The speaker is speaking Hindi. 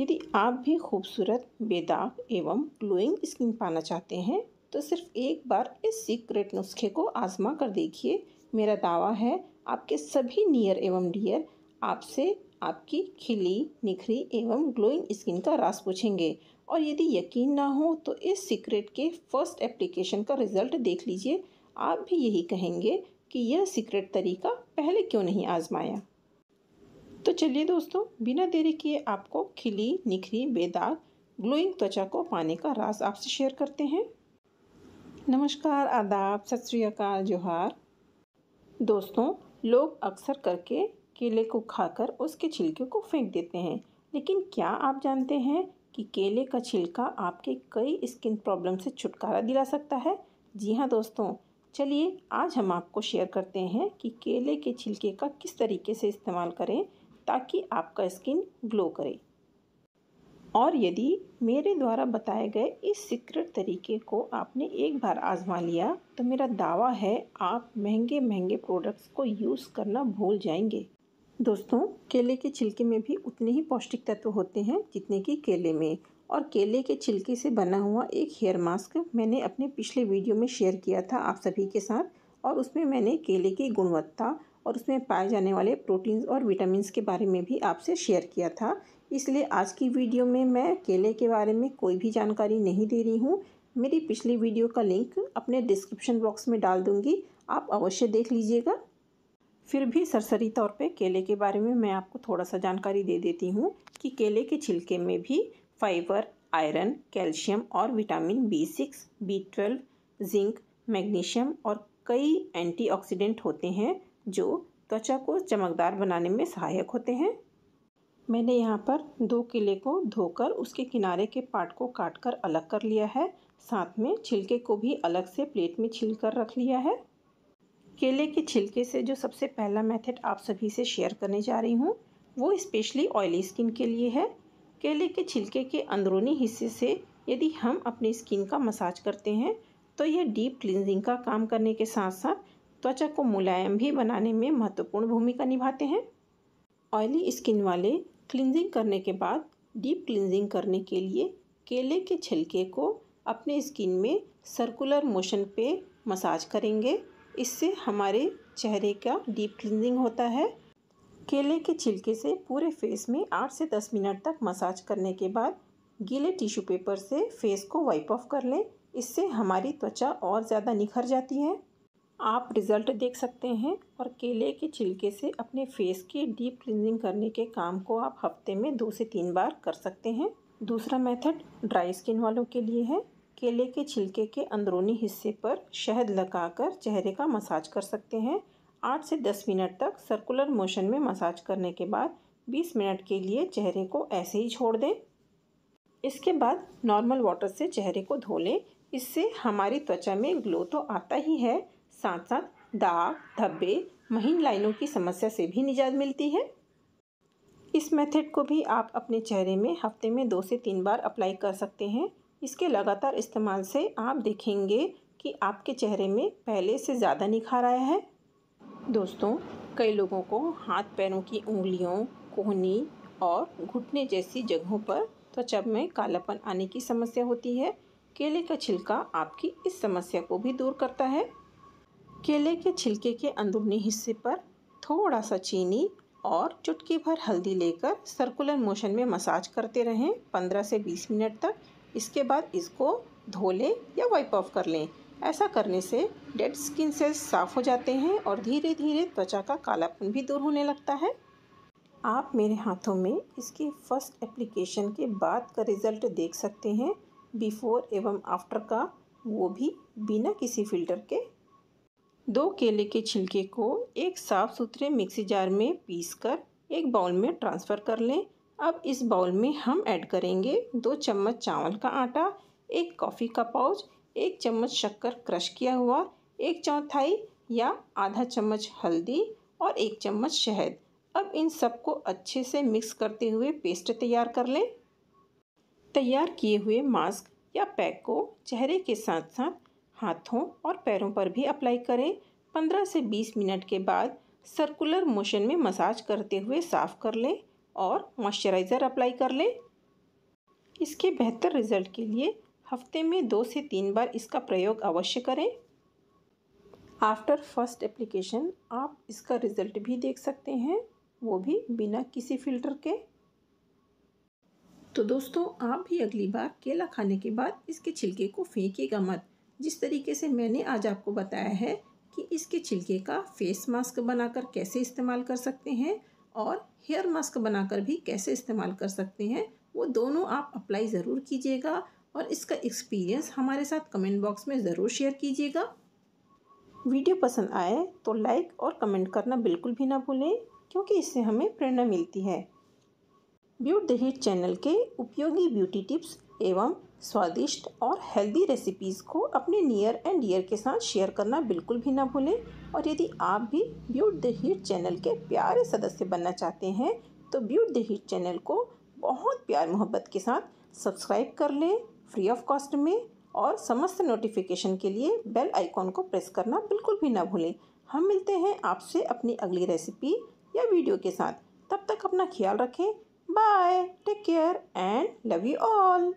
यदि आप भी खूबसूरत बेदाग एवं ग्लोइंग स्किन पाना चाहते हैं तो सिर्फ एक बार इस सीक्रेट नुस्खे को आजमा कर देखिए मेरा दावा है आपके सभी नियर एवं डियर आपसे आपकी खिली निखरी एवं ग्लोइंग स्किन का रास पूछेंगे और यदि यकीन ना हो तो इस सीक्रेट के फर्स्ट एप्लीकेशन का रिज़ल्ट देख लीजिए आप भी यही कहेंगे कि यह सीक्रेट तरीका पहले क्यों नहीं आजमाया तो चलिए दोस्तों बिना देरी किए आपको खिली निखरी बेदाग ग्लोइंग त्वचा को पाने का राज आपसे शेयर करते हैं नमस्कार आदाब सत श्रीकाल जोहार दोस्तों लोग अक्सर करके केले को खाकर उसके छिलके को फेंक देते हैं लेकिन क्या आप जानते हैं कि केले का छिलका आपके कई स्किन प्रॉब्लम से छुटकारा दिला सकता है जी हाँ दोस्तों चलिए आज हम आपको शेयर करते हैं कि केले के छिलके का किस तरीके से इस्तेमाल करें ताकि आपका स्किन ग्लो करे और यदि मेरे द्वारा बताए गए इस सीक्रेट तरीके को आपने एक बार आजमा लिया तो मेरा दावा है आप महंगे महंगे प्रोडक्ट्स को यूज़ करना भूल जाएंगे दोस्तों केले के छिलके में भी उतने ही पौष्टिक तत्व होते हैं जितने कि केले में और केले के छिलके से बना हुआ एक हेयर मास्क मैंने अपने पिछले वीडियो में शेयर किया था आप सभी के साथ और उसमें मैंने केले की गुणवत्ता और उसमें पाए जाने वाले प्रोटीन्स और विटामिनस के बारे में भी आपसे शेयर किया था इसलिए आज की वीडियो में मैं केले के बारे में कोई भी जानकारी नहीं दे रही हूँ मेरी पिछली वीडियो का लिंक अपने डिस्क्रिप्शन बॉक्स में डाल दूँगी आप अवश्य देख लीजिएगा फिर भी सरसरी तौर पे केले के बारे में मैं आपको थोड़ा सा जानकारी दे देती हूँ कि केले के छिलके में भी फाइबर आयरन कैल्शियम और vitamin B six B twelve zinc magnesium और कई एंटीऑक्सीडेंट होते हैं जो त्वचा को चमकदार बनाने में सहायक होते हैं मैंने यहाँ पर दो केले को धोकर उसके किनारे के पार्ट को काट कर अलग कर लिया है साथ में छिलके को भी अलग से प्लेट में छील कर रख लिया है केले के छिलके से जो सबसे पहला मेथड आप सभी से शेयर करने जा रही हूँ वो स्पेशली ऑयली स्किन के लिए है केले के छिलके के अंदरूनी हिस्से से यदि हम अपनी स्किन का मसाज करते हैं तो यह डीप क्लिनजिंग का काम करने के साथ साथ त्वचा को मुलायम भी बनाने में महत्वपूर्ण भूमिका निभाते हैं ऑयली स्किन वाले क्लिनजिंग करने के बाद डीप क्लिनजिंग करने के लिए केले के छिलके को अपने स्किन में सर्कुलर मोशन पे मसाज करेंगे इससे हमारे चेहरे का डीप क्लिनजिंग होता है केले के छिलके से पूरे फेस में आठ से दस मिनट तक मसाज करने के बाद गीले टिश्यू पेपर से फेस को वाइप ऑफ कर लें इससे हमारी त्वचा और ज़्यादा निखर जाती है आप रिज़ल्ट देख सकते हैं और केले के छिलके से अपने फेस की डीप क्लिनिंग करने के काम को आप हफ्ते में दो से तीन बार कर सकते हैं दूसरा मेथड ड्राई स्किन वालों के लिए है केले के छिलके के अंदरूनी हिस्से पर शहद लगाकर चेहरे का मसाज कर सकते हैं आठ से दस मिनट तक सर्कुलर मोशन में मसाज करने के बाद बीस मिनट के लिए चेहरे को ऐसे ही छोड़ दें इसके बाद नॉर्मल वाटर से चेहरे को धो लें इससे हमारी त्वचा में ग्लो तो आता ही है साथ साथ दाग धब्बे महीन लाइनों की समस्या से भी निजात मिलती है इस मेथड को भी आप अपने चेहरे में हफ्ते में दो से तीन बार अप्लाई कर सकते हैं इसके लगातार इस्तेमाल से आप देखेंगे कि आपके चेहरे में पहले से ज़्यादा निखार आया है दोस्तों कई लोगों को हाथ पैरों की उंगलियों कोहनी और घुटने जैसी जगहों पर त्वचा में कालापन आने की समस्या होती है केले का छिलका आपकी इस समस्या को भी दूर करता है केले के छिलके के अंदरूनी हिस्से पर थोड़ा सा चीनी और चुटकी भर हल्दी लेकर सर्कुलर मोशन में मसाज करते रहें 15 से 20 मिनट तक इसके बाद इसको धो लें या वाइप ऑफ कर लें ऐसा करने से डेड स्किन सेल्स साफ हो जाते हैं और धीरे धीरे त्वचा का कालापन भी दूर होने लगता है आप मेरे हाथों में इसकी फर्स्ट एप्लीकेशन के बाद का रिज़ल्ट देख सकते हैं बिफोर एवं आफ्टर का वो भी बिना किसी फिल्टर के दो केले के छिलके को एक साफ़ सुथरे मिक्सी जार में पीस कर एक बाउल में ट्रांसफ़र कर लें अब इस बाउल में हम ऐड करेंगे दो चम्मच चावल का आटा एक कॉफ़ी का पाउच एक चम्मच शक्कर क्रश किया हुआ एक चौथाई या आधा चम्मच हल्दी और एक चम्मच शहद अब इन सबको अच्छे से मिक्स करते हुए पेस्ट तैयार कर लें तैयार किए हुए मास्क या पैक को चेहरे के साथ साथ हाथों और पैरों पर भी अप्लाई करें 15 से 20 मिनट के बाद सर्कुलर मोशन में मसाज करते हुए साफ़ कर लें और मॉइस्चराइज़र अप्लाई कर लें इसके बेहतर रिजल्ट के लिए हफ्ते में दो से तीन बार इसका प्रयोग अवश्य करें आफ्टर फर्स्ट एप्लीकेशन आप इसका रिज़ल्ट भी देख सकते हैं वो भी बिना किसी फिल्टर के तो दोस्तों आप भी अगली बार केला खाने के बाद इसके छिलके को फेंकेगा मत जिस तरीके से मैंने आज आपको बताया है कि इसके छिलके का फेस मास्क बनाकर कैसे इस्तेमाल कर सकते हैं और हेयर मास्क बनाकर भी कैसे इस्तेमाल कर सकते हैं वो दोनों आप अप्लाई ज़रूर कीजिएगा और इसका एक्सपीरियंस हमारे साथ कमेंट बॉक्स में ज़रूर शेयर कीजिएगा वीडियो पसंद आए तो लाइक और कमेंट करना बिल्कुल भी ना भूलें क्योंकि इससे हमें प्रेरणा मिलती है ब्यूट द हिट चैनल के उपयोगी ब्यूटी टिप्स एवं स्वादिष्ट और हेल्दी रेसिपीज़ को अपने नियर एंड डियर के साथ शेयर करना बिल्कुल भी ना भूलें और यदि आप भी ब्यूट द हिट चैनल के प्यारे सदस्य बनना चाहते हैं तो ब्यूट द हिट चैनल को बहुत प्यार मोहब्बत के साथ सब्सक्राइब कर लें फ्री ऑफ कॉस्ट में और समस्त नोटिफिकेशन के लिए बेल आइकॉन को प्रेस करना बिल्कुल भी ना भूलें हम मिलते हैं आपसे अपनी अगली रेसिपी या वीडियो के साथ तब तक अपना ख्याल रखें Bye. Take care and love you all.